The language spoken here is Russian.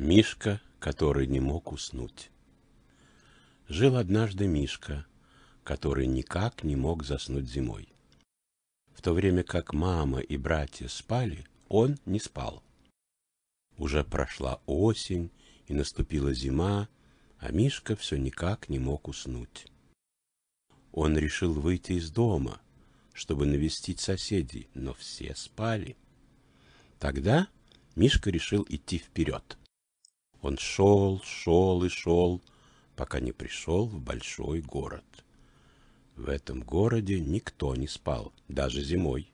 Мишка, который не мог уснуть. Жил однажды Мишка, который никак не мог заснуть зимой. В то время как мама и братья спали, он не спал. Уже прошла осень и наступила зима, а Мишка все никак не мог уснуть. Он решил выйти из дома, чтобы навестить соседей, но все спали. Тогда Мишка решил идти вперед. Он шел, шел и шел, пока не пришел в большой город. В этом городе никто не спал, даже зимой.